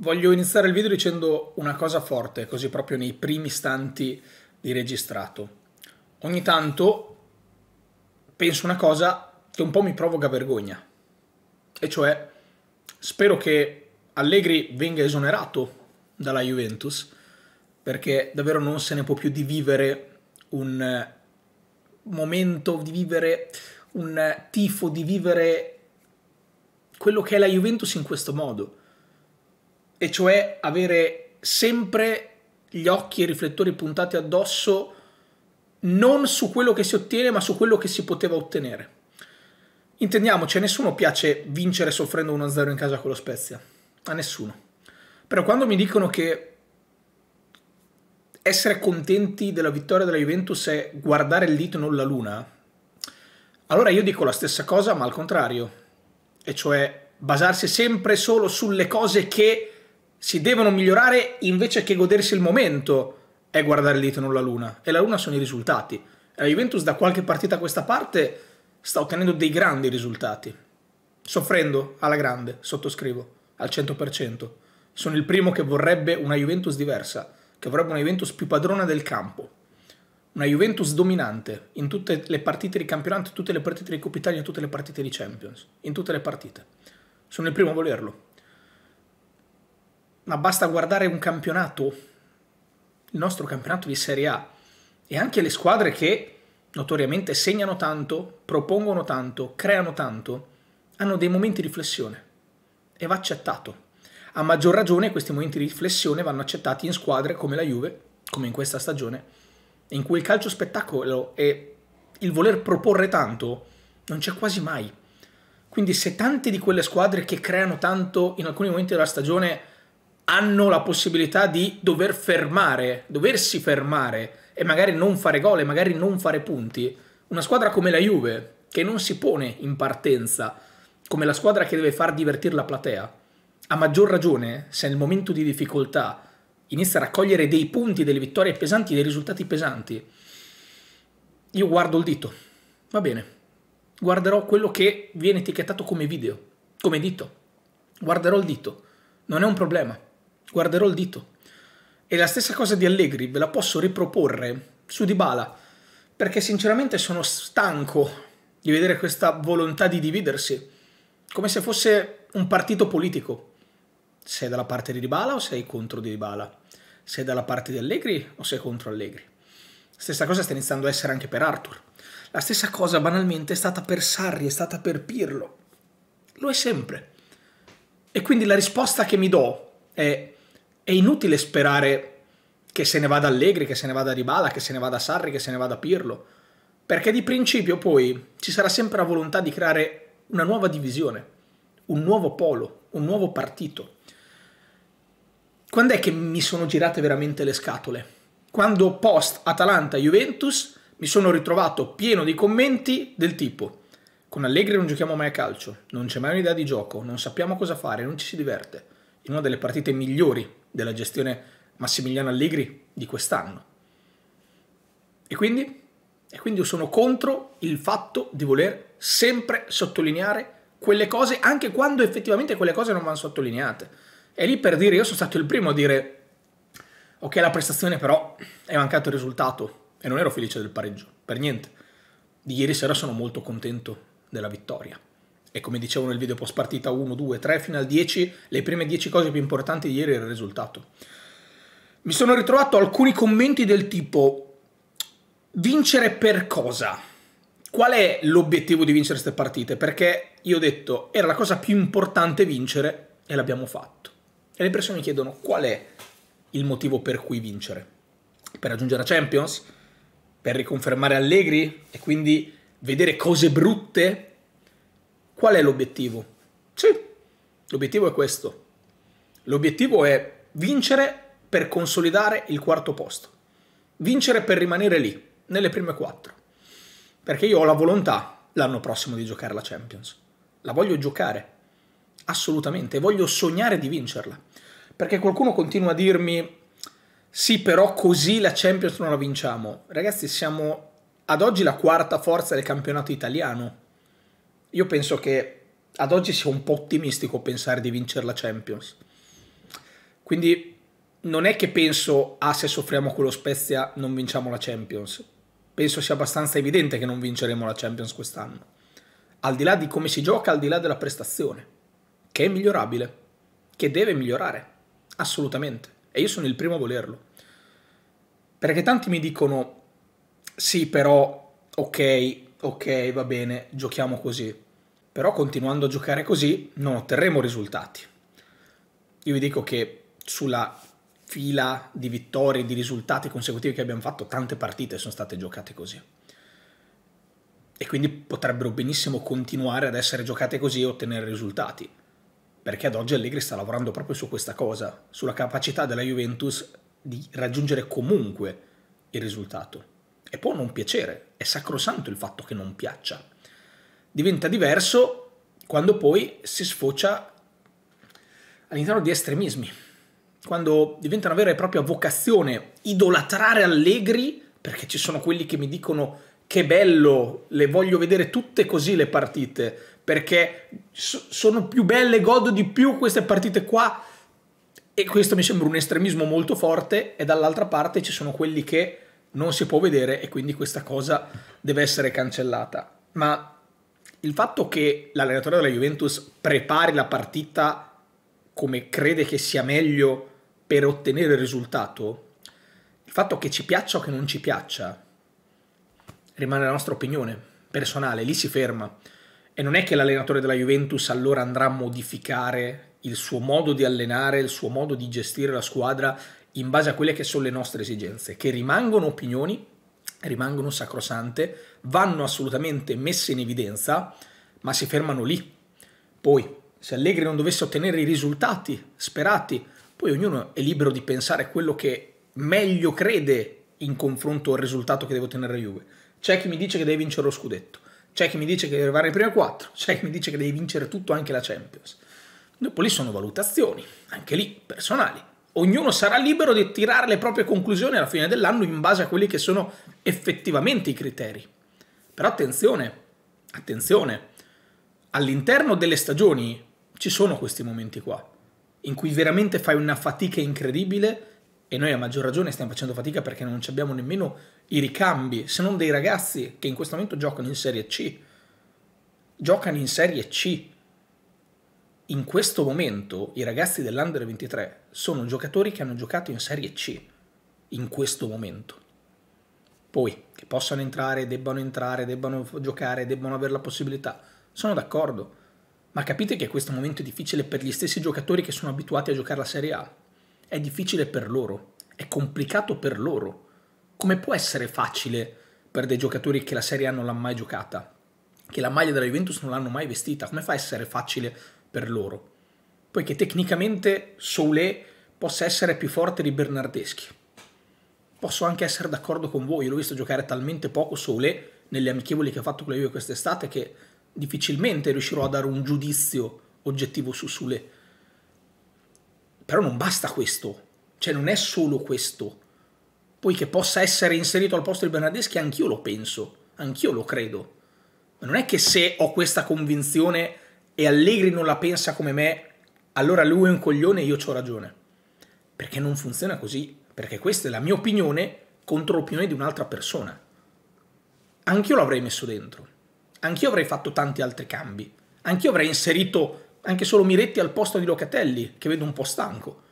Voglio iniziare il video dicendo una cosa forte, così proprio nei primi istanti di registrato. Ogni tanto penso una cosa che un po' mi provoca vergogna, e cioè spero che Allegri venga esonerato dalla Juventus, perché davvero non se ne può più di vivere un eh, momento, di vivere un eh, tifo, di vivere quello che è la Juventus in questo modo e cioè avere sempre gli occhi e i riflettori puntati addosso non su quello che si ottiene, ma su quello che si poteva ottenere. Intendiamoci, cioè, a nessuno piace vincere soffrendo 1-0 in casa con lo Spezia, a nessuno. Però quando mi dicono che essere contenti della vittoria della Juventus è guardare il dito e non la luna, allora io dico la stessa cosa, ma al contrario, e cioè basarsi sempre solo sulle cose che si devono migliorare invece che godersi il momento è guardare il dito non la luna e la luna sono i risultati. La Juventus da qualche partita a questa parte sta ottenendo dei grandi risultati. Soffrendo alla grande, sottoscrivo, al 100%. Sono il primo che vorrebbe una Juventus diversa, che vorrebbe una Juventus più padrona del campo. Una Juventus dominante in tutte le partite di campionato, in tutte le partite di Coppa Italia, in tutte le partite di Champions, in tutte le partite. Sono il primo a volerlo ma basta guardare un campionato, il nostro campionato di Serie A, e anche le squadre che notoriamente segnano tanto, propongono tanto, creano tanto, hanno dei momenti di riflessione e va accettato. A maggior ragione questi momenti di riflessione vanno accettati in squadre come la Juve, come in questa stagione, in cui il calcio spettacolo e il voler proporre tanto non c'è quasi mai. Quindi se tante di quelle squadre che creano tanto in alcuni momenti della stagione hanno la possibilità di dover fermare, doversi fermare e magari non fare gol e magari non fare punti. Una squadra come la Juve, che non si pone in partenza come la squadra che deve far divertire la platea, a maggior ragione se nel momento di difficoltà inizia a raccogliere dei punti, delle vittorie pesanti, dei risultati pesanti, io guardo il dito. Va bene, guarderò quello che viene etichettato come video, come dito. Guarderò il dito. Non è un problema guarderò il dito. E la stessa cosa di Allegri ve la posso riproporre su Dybala, perché sinceramente sono stanco di vedere questa volontà di dividersi, come se fosse un partito politico. Sei dalla parte di Dybala o sei contro di Dybala? Sei dalla parte di Allegri o sei contro Allegri? Stessa cosa sta iniziando a essere anche per Arthur. La stessa cosa banalmente è stata per Sarri, è stata per Pirlo. Lo è sempre. E quindi la risposta che mi do è è inutile sperare che se ne vada Allegri, che se ne vada Ribala, che se ne vada Sarri, che se ne vada Pirlo, perché di principio poi ci sarà sempre la volontà di creare una nuova divisione, un nuovo polo, un nuovo partito. Quando è che mi sono girate veramente le scatole? Quando post Atalanta Juventus mi sono ritrovato pieno di commenti del tipo con Allegri non giochiamo mai a calcio, non c'è mai un'idea di gioco, non sappiamo cosa fare, non ci si diverte. In una delle partite migliori della gestione Massimiliano Allegri di quest'anno. E quindi, e quindi io sono contro il fatto di voler sempre sottolineare quelle cose, anche quando effettivamente quelle cose non vanno sottolineate. E lì per dire, io sono stato il primo a dire, ok la prestazione però è mancato il risultato e non ero felice del pareggio, per niente. Di ieri sera sono molto contento della vittoria e come dicevo nel video post partita 1, 2, 3 fino al 10, le prime 10 cose più importanti di ieri era il risultato. Mi sono ritrovato alcuni commenti del tipo vincere per cosa? Qual è l'obiettivo di vincere queste partite? Perché io ho detto era la cosa più importante vincere e l'abbiamo fatto. E le persone mi chiedono qual è il motivo per cui vincere? Per raggiungere la Champions? Per riconfermare Allegri e quindi vedere cose brutte Qual è l'obiettivo? Sì, l'obiettivo è questo. L'obiettivo è vincere per consolidare il quarto posto. Vincere per rimanere lì, nelle prime quattro. Perché io ho la volontà l'anno prossimo di giocare la Champions. La voglio giocare. Assolutamente. Voglio sognare di vincerla. Perché qualcuno continua a dirmi, sì, però così la Champions non la vinciamo. Ragazzi, siamo ad oggi la quarta forza del campionato italiano. Io penso che ad oggi sia un po' ottimistico pensare di vincere la Champions. Quindi non è che penso, ah se soffriamo quello Spezia non vinciamo la Champions. Penso sia abbastanza evidente che non vinceremo la Champions quest'anno. Al di là di come si gioca, al di là della prestazione, che è migliorabile, che deve migliorare, assolutamente. E io sono il primo a volerlo. Perché tanti mi dicono, sì però, ok, ok, va bene, giochiamo così. Però continuando a giocare così non otterremo risultati. Io vi dico che sulla fila di vittorie, di risultati consecutivi che abbiamo fatto, tante partite sono state giocate così. E quindi potrebbero benissimo continuare ad essere giocate così e ottenere risultati. Perché ad oggi Allegri sta lavorando proprio su questa cosa, sulla capacità della Juventus di raggiungere comunque il risultato e può non piacere, è sacrosanto il fatto che non piaccia. Diventa diverso quando poi si sfocia all'interno di estremismi, quando diventa una vera e propria vocazione idolatrare Allegri, perché ci sono quelli che mi dicono che bello, le voglio vedere tutte così le partite, perché sono più belle, godo di più queste partite qua, e questo mi sembra un estremismo molto forte, e dall'altra parte ci sono quelli che non si può vedere e quindi questa cosa deve essere cancellata. Ma il fatto che l'allenatore della Juventus prepari la partita come crede che sia meglio per ottenere il risultato, il fatto che ci piaccia o che non ci piaccia, rimane la nostra opinione personale, lì si ferma. E non è che l'allenatore della Juventus allora andrà a modificare il suo modo di allenare, il suo modo di gestire la squadra in base a quelle che sono le nostre esigenze, che rimangono opinioni, rimangono sacrosante, vanno assolutamente messe in evidenza, ma si fermano lì. Poi, se Allegri non dovesse ottenere i risultati sperati, poi ognuno è libero di pensare quello che meglio crede in confronto al risultato che deve ottenere la Juve. C'è chi mi dice che devi vincere lo scudetto, c'è chi mi dice che devi arrivare in prima 4, c'è chi mi dice che devi vincere tutto anche la Champions. Dopo lì sono valutazioni, anche lì personali ognuno sarà libero di tirare le proprie conclusioni alla fine dell'anno in base a quelli che sono effettivamente i criteri. Però attenzione, attenzione, all'interno delle stagioni ci sono questi momenti qua, in cui veramente fai una fatica incredibile e noi a maggior ragione stiamo facendo fatica perché non abbiamo nemmeno i ricambi, se non dei ragazzi che in questo momento giocano in Serie C. Giocano in Serie C in questo momento i ragazzi dell'Under 23 sono giocatori che hanno giocato in Serie C in questo momento. Poi che possano entrare, debbano entrare, debbano giocare, debbano avere la possibilità, sono d'accordo, ma capite che questo momento è difficile per gli stessi giocatori che sono abituati a giocare la Serie A. È difficile per loro, è complicato per loro. Come può essere facile per dei giocatori che la Serie A non l'hanno mai giocata, che la maglia della Juventus non l'hanno mai vestita? Come fa a essere facile per loro, poiché tecnicamente Soule possa essere più forte di Bernardeschi. Posso anche essere d'accordo con voi, l'ho visto giocare talmente poco Soule nelle amichevoli che ha fatto con la Juve quest'estate che difficilmente riuscirò a dare un giudizio oggettivo su Soule. Però non basta questo, cioè non è solo questo. Poiché possa essere inserito al posto di Bernardeschi anch'io lo penso, anch'io lo credo. Ma non è che se ho questa convinzione e Allegri non la pensa come me, allora lui è un coglione e io ho ragione. Perché non funziona così, perché questa è la mia opinione contro l'opinione di un'altra persona. Anch'io l'avrei messo dentro, anch'io avrei fatto tanti altri cambi, anch'io avrei inserito anche solo Miretti al posto di Locatelli, che vedo un po' stanco.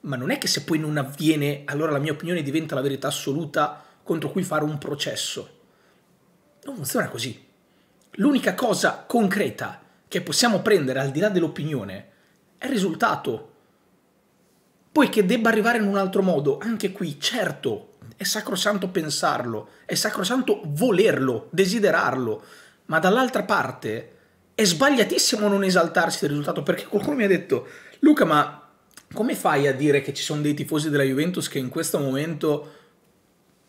Ma non è che se poi non avviene, allora la mia opinione diventa la verità assoluta contro cui fare un processo. Non funziona così. L'unica cosa concreta che possiamo prendere al di là dell'opinione è il risultato. Poiché debba arrivare in un altro modo, anche qui, certo, è sacrosanto pensarlo, è sacrosanto volerlo, desiderarlo, ma dall'altra parte è sbagliatissimo non esaltarsi del risultato, perché qualcuno mi ha detto, Luca, ma come fai a dire che ci sono dei tifosi della Juventus che in questo momento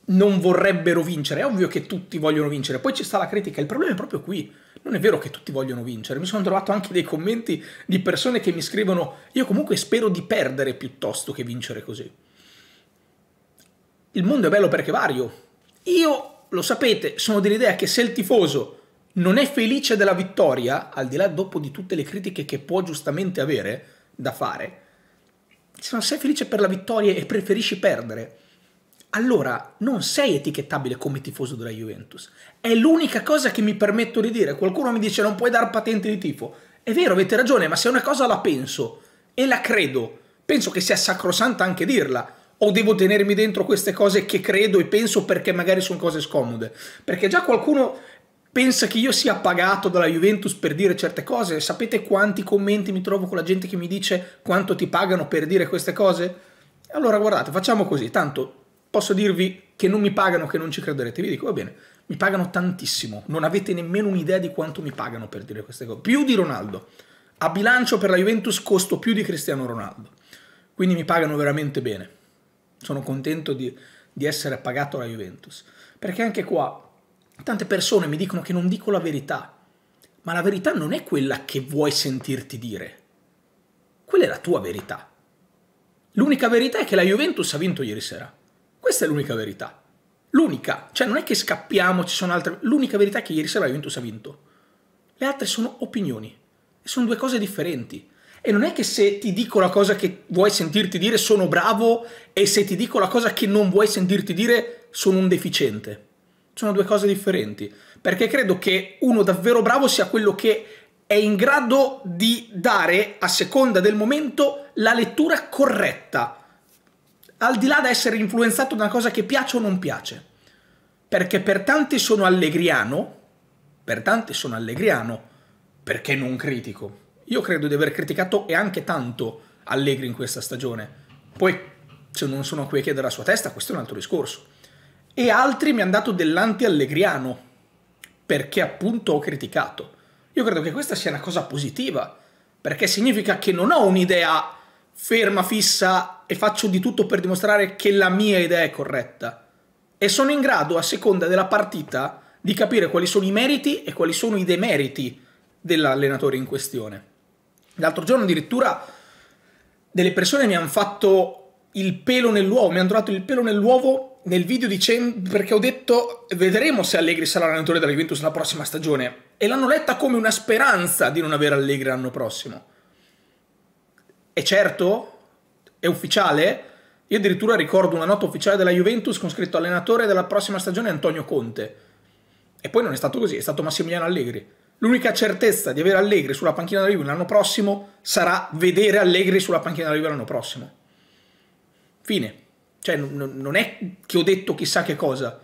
non vorrebbero vincere? È ovvio che tutti vogliono vincere, poi ci sta la critica, il problema è proprio qui non è vero che tutti vogliono vincere, mi sono trovato anche dei commenti di persone che mi scrivono io comunque spero di perdere piuttosto che vincere così. Il mondo è bello perché vario. Io, lo sapete, sono dell'idea che se il tifoso non è felice della vittoria, al di là dopo di tutte le critiche che può giustamente avere da fare, se non sei felice per la vittoria e preferisci perdere, allora non sei etichettabile come tifoso della Juventus. È l'unica cosa che mi permetto di dire. Qualcuno mi dice non puoi dare patente di tifo. È vero, avete ragione, ma se una cosa la penso e la credo, penso che sia sacrosanta anche dirla. O devo tenermi dentro queste cose che credo e penso perché magari sono cose scomode. Perché già qualcuno pensa che io sia pagato dalla Juventus per dire certe cose. Sapete quanti commenti mi trovo con la gente che mi dice quanto ti pagano per dire queste cose? Allora guardate, facciamo così, tanto posso dirvi che non mi pagano, che non ci crederete, vi dico va bene, mi pagano tantissimo, non avete nemmeno un'idea di quanto mi pagano per dire queste cose, più di Ronaldo, a bilancio per la Juventus costo più di Cristiano Ronaldo, quindi mi pagano veramente bene, sono contento di, di essere pagato la Juventus, perché anche qua tante persone mi dicono che non dico la verità, ma la verità non è quella che vuoi sentirti dire, quella è la tua verità. L'unica verità è che la Juventus ha vinto ieri sera. Questa è l'unica verità. L'unica. Cioè non è che scappiamo, ci sono altre... L'unica verità è che ieri sera la Juventus ha vinto. Le altre sono opinioni. E sono due cose differenti. E non è che se ti dico la cosa che vuoi sentirti dire sono bravo e se ti dico la cosa che non vuoi sentirti dire sono un deficiente. Sono due cose differenti. Perché credo che uno davvero bravo sia quello che è in grado di dare, a seconda del momento, la lettura corretta al di là da essere influenzato da una cosa che piace o non piace, perché per tanti sono allegriano, per tanti sono allegriano, perché non critico. Io credo di aver criticato e anche tanto Allegri in questa stagione. Poi, se non sono qui a chiedere la sua testa, questo è un altro discorso. E altri mi hanno dato dell'anti-allegriano, perché appunto ho criticato. Io credo che questa sia una cosa positiva, perché significa che non ho un'idea ferma, fissa e faccio di tutto per dimostrare che la mia idea è corretta. E sono in grado, a seconda della partita, di capire quali sono i meriti e quali sono i demeriti dell'allenatore in questione. L'altro giorno addirittura delle persone mi hanno fatto il pelo nell'uovo, mi hanno trovato il pelo nell'uovo nel video dicendo perché ho detto vedremo se Allegri sarà l'allenatore della Juventus la prossima stagione e l'hanno letta come una speranza di non avere Allegri l'anno prossimo è certo? È ufficiale? Io addirittura ricordo una nota ufficiale della Juventus con scritto allenatore della prossima stagione Antonio Conte. E poi non è stato così, è stato Massimiliano Allegri. L'unica certezza di avere Allegri sulla panchina della Juve l'anno prossimo sarà vedere Allegri sulla panchina della Juve l'anno prossimo. Fine. Cioè, non è che ho detto chissà che cosa.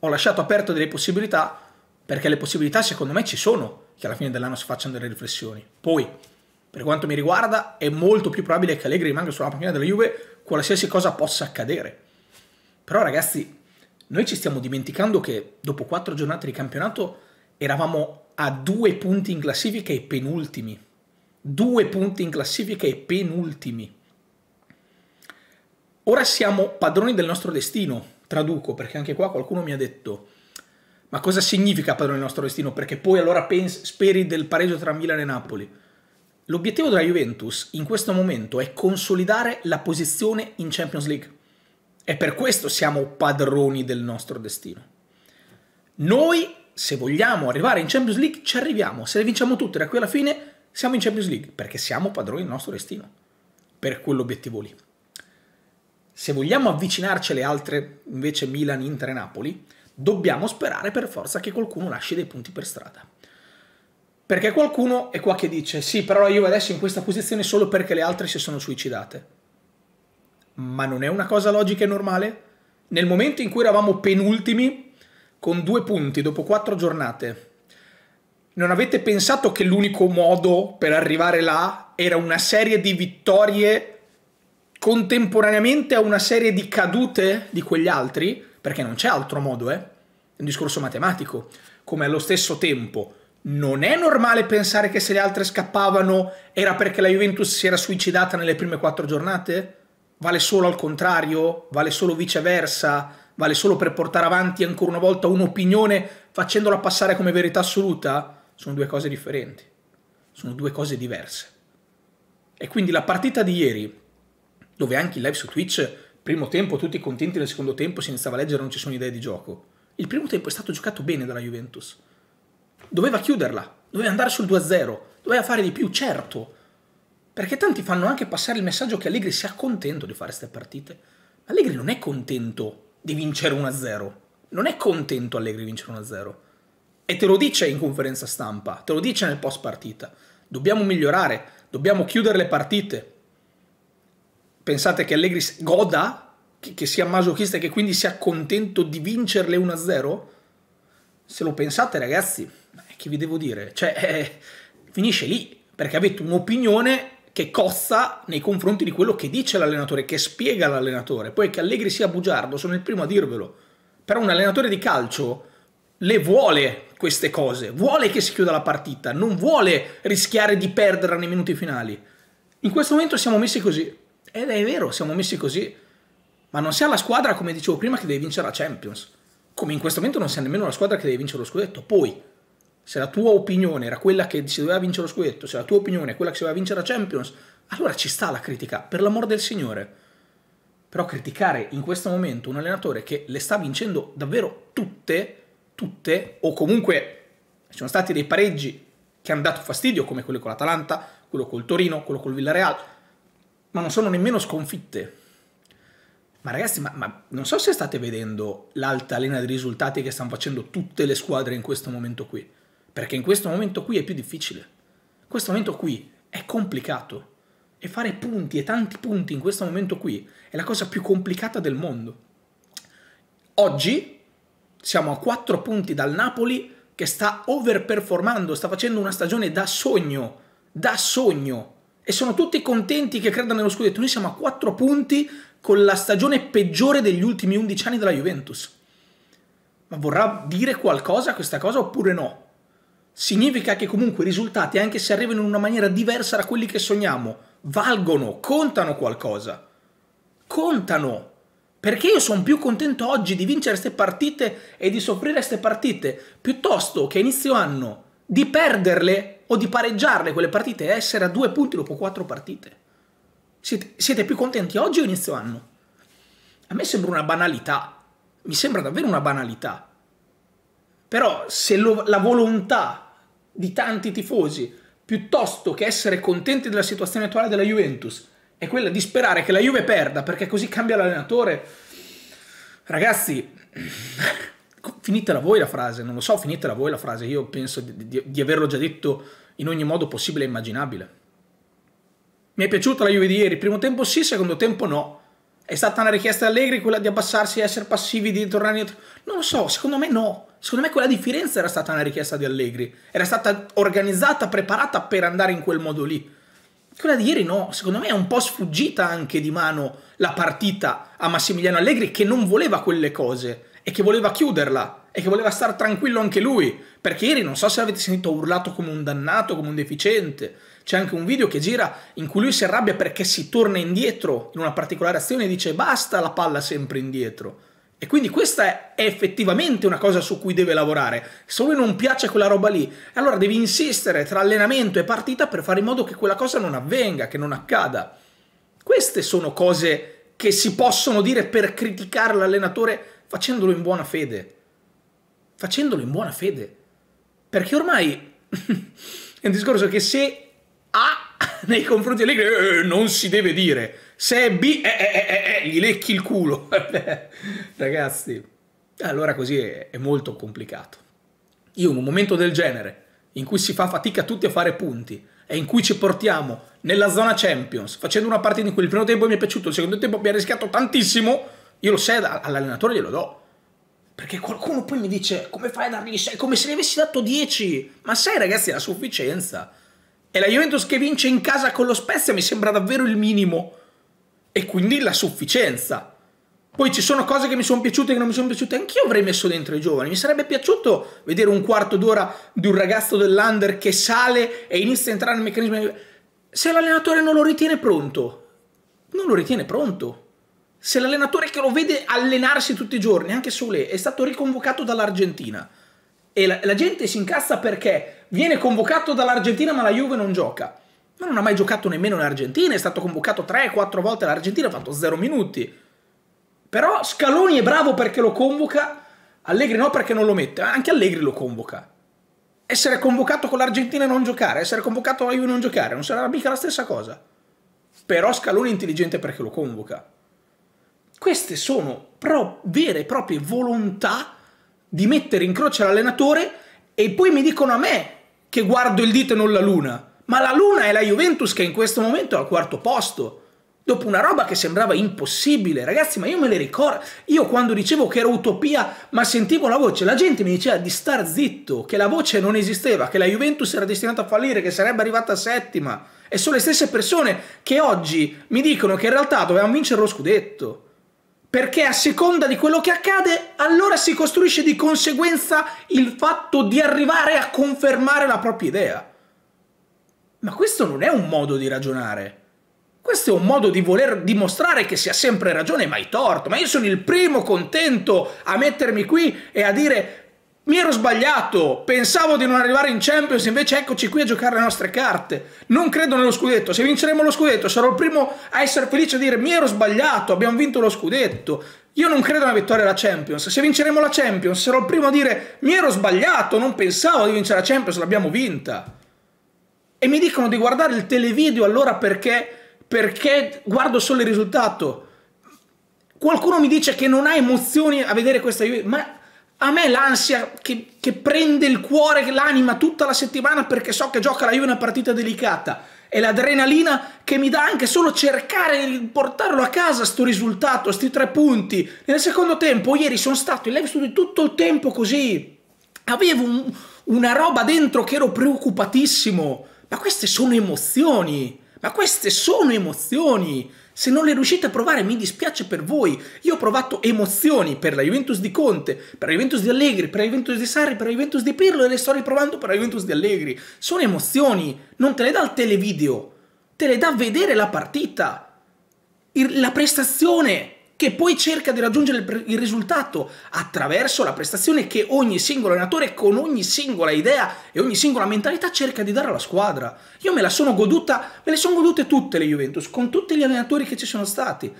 Ho lasciato aperte delle possibilità, perché le possibilità secondo me ci sono che alla fine dell'anno si facciano delle riflessioni. Poi, per quanto mi riguarda è molto più probabile che Allegri rimanga sulla panchina della Juve qualsiasi cosa possa accadere. Però ragazzi, noi ci stiamo dimenticando che dopo quattro giornate di campionato eravamo a due punti in classifica e penultimi. Due punti in classifica e penultimi. Ora siamo padroni del nostro destino, traduco, perché anche qua qualcuno mi ha detto ma cosa significa padroni del nostro destino? Perché poi allora pensi, speri del pareggio tra Milan e Napoli. L'obiettivo della Juventus in questo momento è consolidare la posizione in Champions League. E per questo siamo padroni del nostro destino. Noi, se vogliamo arrivare in Champions League, ci arriviamo. Se le vinciamo tutte da qui alla fine, siamo in Champions League, perché siamo padroni del nostro destino. Per quell'obiettivo lì. Se vogliamo avvicinarci alle altre, invece Milan, Inter e Napoli, dobbiamo sperare per forza che qualcuno lasci dei punti per strada. Perché qualcuno è qua che dice sì, però io adesso in questa posizione solo perché le altre si sono suicidate. Ma non è una cosa logica e normale? Nel momento in cui eravamo penultimi, con due punti dopo quattro giornate, non avete pensato che l'unico modo per arrivare là era una serie di vittorie contemporaneamente a una serie di cadute di quegli altri? Perché non c'è altro modo, eh? È un discorso matematico. Come allo stesso tempo non è normale pensare che se le altre scappavano era perché la Juventus si era suicidata nelle prime quattro giornate? Vale solo al contrario? Vale solo viceversa? Vale solo per portare avanti ancora una volta un'opinione facendola passare come verità assoluta? Sono due cose differenti, sono due cose diverse. E quindi la partita di ieri, dove anche in live su Twitch, primo tempo tutti contenti, nel secondo tempo si iniziava a leggere non ci sono idee di gioco. Il primo tempo è stato giocato bene dalla Juventus doveva chiuderla, doveva andare sul 2-0, doveva fare di più, certo. Perché tanti fanno anche passare il messaggio che Allegri sia contento di fare queste partite. Ma Allegri non è contento di vincere 1-0. Non è contento Allegri di vincere 1-0. E te lo dice in conferenza stampa, te lo dice nel post partita. Dobbiamo migliorare, dobbiamo chiudere le partite. Pensate che Allegri goda, che, che sia masochista e che quindi sia contento di vincerle 1-0? Se lo pensate ragazzi, che vi devo dire? Cioè, eh, finisce lì, perché avete un'opinione che cozza nei confronti di quello che dice l'allenatore, che spiega l'allenatore. Poi che Allegri sia bugiardo, sono il primo a dirvelo. Però un allenatore di calcio le vuole queste cose, vuole che si chiuda la partita, non vuole rischiare di perdere nei minuti finali. In questo momento siamo messi così. Ed è vero, siamo messi così. Ma non si ha la squadra, come dicevo prima, che deve vincere la Champions. Come in questo momento non si ha nemmeno la squadra che deve vincere lo scudetto. Poi, se la tua opinione era quella che si doveva vincere lo scudetto, se la tua opinione è quella che si doveva vincere la Champions, allora ci sta la critica, per l'amor del Signore. Però criticare in questo momento un allenatore che le sta vincendo davvero tutte, tutte, o comunque ci sono stati dei pareggi che hanno dato fastidio, come quello con l'Atalanta, quello col Torino, quello col Villareal, ma non sono nemmeno sconfitte. Ma ragazzi, ma, ma non so se state vedendo l'alta l'altalena di risultati che stanno facendo tutte le squadre in questo momento qui. Perché in questo momento qui è più difficile. In Questo momento qui è complicato. E fare punti e tanti punti in questo momento qui è la cosa più complicata del mondo. Oggi siamo a 4 punti dal Napoli che sta overperformando, sta facendo una stagione da sogno, da sogno. E sono tutti contenti che credano nello scudetto. Noi siamo a 4 punti con la stagione peggiore degli ultimi 11 anni della Juventus. Ma vorrà dire qualcosa questa cosa oppure no? significa che comunque i risultati, anche se arrivano in una maniera diversa da quelli che sogniamo, valgono, contano qualcosa. Contano. Perché io sono più contento oggi di vincere queste partite e di soffrire queste partite, piuttosto che a inizio anno di perderle o di pareggiarle quelle partite e essere a due punti dopo quattro partite. Siete, siete più contenti oggi o inizio anno? A me sembra una banalità, mi sembra davvero una banalità. Però se lo, la volontà di tanti tifosi, piuttosto che essere contenti della situazione attuale della Juventus, è quella di sperare che la Juve perda perché così cambia l'allenatore. Ragazzi, finitela voi la frase, non lo so, finitela voi la frase, io penso di, di, di averlo già detto in ogni modo possibile e immaginabile. Mi è piaciuta la Juve di ieri, primo tempo sì, secondo tempo no. È stata una richiesta di Allegri quella di abbassarsi, essere passivi, di tornare indietro? Non lo so, secondo me no. Secondo me quella di Firenze era stata una richiesta di Allegri. Era stata organizzata, preparata per andare in quel modo lì. Quella di ieri no, secondo me è un po' sfuggita anche di mano la partita a Massimiliano Allegri che non voleva quelle cose e che voleva chiuderla e che voleva stare tranquillo anche lui, perché ieri non so se avete sentito urlato come un dannato, come un deficiente, c'è anche un video che gira in cui lui si arrabbia perché si torna indietro in una particolare azione e dice basta la palla sempre indietro. E quindi questa è effettivamente una cosa su cui deve lavorare. Se lui non piace quella roba lì, allora devi insistere tra allenamento e partita per fare in modo che quella cosa non avvenga, che non accada. Queste sono cose che si possono dire per criticare l'allenatore facendolo in buona fede. Facendolo in buona fede. Perché ormai è un discorso che se nei confronti di Allegri eh, non si deve dire. Se è B, eh, eh, gli lecchi il culo. Ragazzi, allora così è, è molto complicato. Io in un momento del genere, in cui si fa fatica tutti a fare punti, e in cui ci portiamo nella zona Champions, facendo una partita in cui il primo tempo mi è piaciuto, il secondo tempo mi ha rischiato tantissimo, io lo sei all'allenatore glielo do. Perché qualcuno poi mi dice come fai a dargli 6? Come se ne avessi dato 10? Ma sai ragazzi è la sufficienza. E la Juventus che vince in casa con lo Spezia mi sembra davvero il minimo. E quindi la sufficienza. Poi ci sono cose che mi sono piaciute e che non mi sono piaciute. Anch'io avrei messo dentro i giovani. Mi sarebbe piaciuto vedere un quarto d'ora di un ragazzo dell'under che sale e inizia a entrare nel meccanismo. Se l'allenatore non lo ritiene pronto, non lo ritiene pronto. Se l'allenatore che lo vede allenarsi tutti i giorni, anche Sole, è stato riconvocato dall'Argentina e la, la gente si incassa perché viene convocato dall'Argentina ma la Juve non gioca. Ma non ha mai giocato nemmeno in Argentina, è stato convocato 3-4 volte all'Argentina, ha fatto 0 minuti. Però Scaloni è bravo perché lo convoca, Allegri no perché non lo mette, anche Allegri lo convoca. Essere convocato con l'Argentina e non giocare, essere convocato con la Juve e non giocare, non sarà mica la stessa cosa. Però Scaloni è intelligente perché lo convoca. Queste sono vere e proprie volontà di mettere in croce l'allenatore e poi mi dicono a me che guardo il dito e non la Luna, ma la Luna è la Juventus che in questo momento è al quarto posto. Dopo una roba che sembrava impossibile, ragazzi, ma io me le ricordo. Io quando dicevo che era utopia, ma sentivo la voce, la gente mi diceva di star zitto, che la voce non esisteva, che la Juventus era destinata a fallire, che sarebbe arrivata settima. E sono le stesse persone che oggi mi dicono che in realtà dovevamo vincere lo scudetto perché a seconda di quello che accade, allora si costruisce di conseguenza il fatto di arrivare a confermare la propria idea. Ma questo non è un modo di ragionare. Questo è un modo di voler dimostrare che si ha sempre ragione e mai torto. Ma io sono il primo contento a mettermi qui e a dire mi ero sbagliato, pensavo di non arrivare in Champions, invece eccoci qui a giocare le nostre carte. Non credo nello scudetto, se vinceremo lo scudetto sarò il primo a essere felice a dire mi ero sbagliato, abbiamo vinto lo scudetto. Io non credo nella vittoria della Champions, se vinceremo la Champions sarò il primo a dire mi ero sbagliato, non pensavo di vincere la Champions, l'abbiamo vinta. E mi dicono di guardare il televideo allora perché, perché guardo solo il risultato. Qualcuno mi dice che non ha emozioni a vedere questa ma a me l'ansia che, che, prende il cuore, l'anima tutta la settimana perché so che gioca la Juve una partita delicata e l'adrenalina che mi dà anche solo cercare di portarlo a casa sto risultato, sti tre punti. Nel secondo tempo, ieri sono stato in live studio tutto il tempo così. Avevo un, una roba dentro che ero preoccupatissimo. Ma queste sono emozioni. Ma queste sono emozioni. Se non le riuscite a provare mi dispiace per voi. Io ho provato emozioni per la Juventus di Conte, per la Juventus di Allegri, per la Juventus di Sarri, per la Juventus di Pirlo e le sto riprovando per la Juventus di Allegri. Sono emozioni, non te le dà il televideo, te le dà vedere la partita, la prestazione, che poi cerca di raggiungere il, il risultato attraverso la prestazione che ogni singolo allenatore con ogni singola idea e ogni singola mentalità cerca di dare alla squadra. Io me la sono goduta, me le sono godute tutte le Juventus, con tutti gli allenatori che ci sono stati.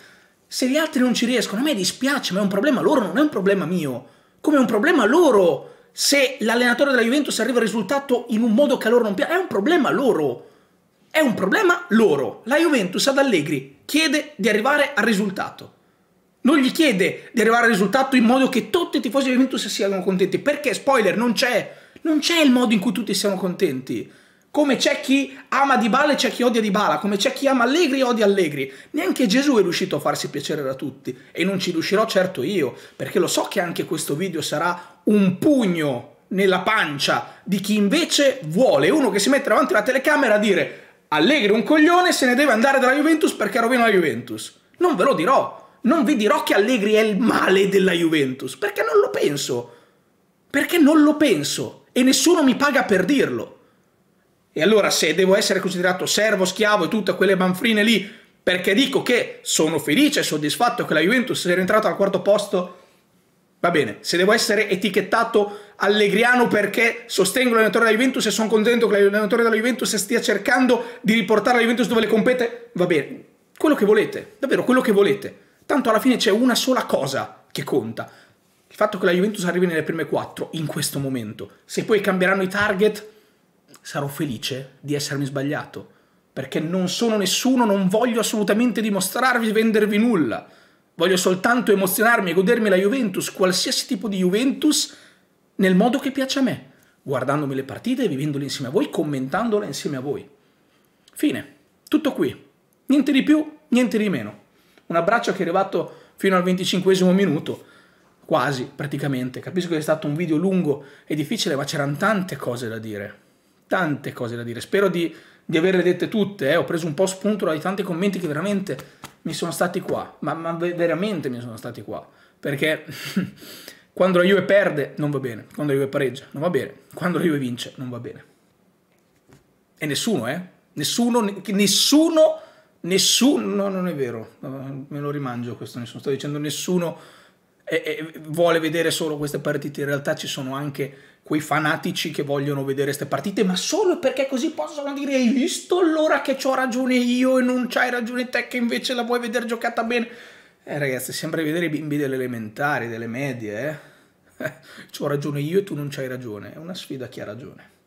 Se gli altri non ci riescono, a me dispiace, ma è un problema loro, non è un problema mio. Come è un problema loro se l'allenatore della Juventus arriva al risultato in un modo che a loro non piace, è un problema loro. È un problema loro. La Juventus ad Allegri chiede di arrivare al risultato non gli chiede di arrivare al risultato in modo che tutti i tifosi di Juventus siano contenti. Perché, spoiler, non c'è. Non c'è il modo in cui tutti siano contenti. Come c'è chi ama Dybala e c'è chi odia Dybala, come c'è chi ama Allegri e odia Allegri. Neanche Gesù è riuscito a farsi piacere da tutti e non ci riuscirò certo io, perché lo so che anche questo video sarà un pugno nella pancia di chi invece vuole, uno che si mette davanti alla telecamera a dire Allegri un coglione se ne deve andare dalla Juventus perché rovina la Juventus. Non ve lo dirò, non vi dirò che Allegri è il male della Juventus, perché non lo penso. Perché non lo penso e nessuno mi paga per dirlo. E allora se devo essere considerato servo, schiavo e tutte quelle manfrine lì, perché dico che sono felice e soddisfatto che la Juventus sia rientrata al quarto posto, va bene. Se devo essere etichettato allegriano perché sostengo l'allenatore della Juventus e sono contento che l'allenatore della Juventus stia cercando di riportare la Juventus dove le compete, va bene. Quello che volete, davvero quello che volete Tanto alla fine c'è una sola cosa che conta. Il fatto che la Juventus arrivi nelle prime quattro in questo momento. Se poi cambieranno i target, sarò felice di essermi sbagliato. Perché non sono nessuno, non voglio assolutamente dimostrarvi e vendervi nulla. Voglio soltanto emozionarmi e godermi la Juventus, qualsiasi tipo di Juventus, nel modo che piace a me, guardandomi le partite, vivendole insieme a voi, commentandole insieme a voi. Fine. Tutto qui. Niente di più, niente di meno. Un abbraccio che è arrivato fino al 25 minuto, quasi praticamente. Capisco che è stato un video lungo e difficile, ma c'erano tante cose da dire. Tante cose da dire. Spero di, di averle dette tutte. Eh. Ho preso un po' spunto dai tanti commenti che veramente mi sono stati qua. Ma, ma veramente mi sono stati qua. Perché quando la Juve perde non va bene. Quando la Juve pareggia non va bene. Quando la Juve vince non va bene. E nessuno, eh? Nessuno, nessuno nessuno, no, non è vero, me lo rimangio questo, nessuno, sto dicendo nessuno è, è, vuole vedere solo queste partite, in realtà ci sono anche quei fanatici che vogliono vedere queste partite, ma solo perché così possono dire hai visto allora che ho ragione io e non c'hai ragione te che invece la vuoi vedere giocata bene. Eh ragazzi, sembra vedere i bimbi delle elementari, delle medie, eh. C'ho ragione io e tu non c'hai ragione, è una sfida chi ha ragione.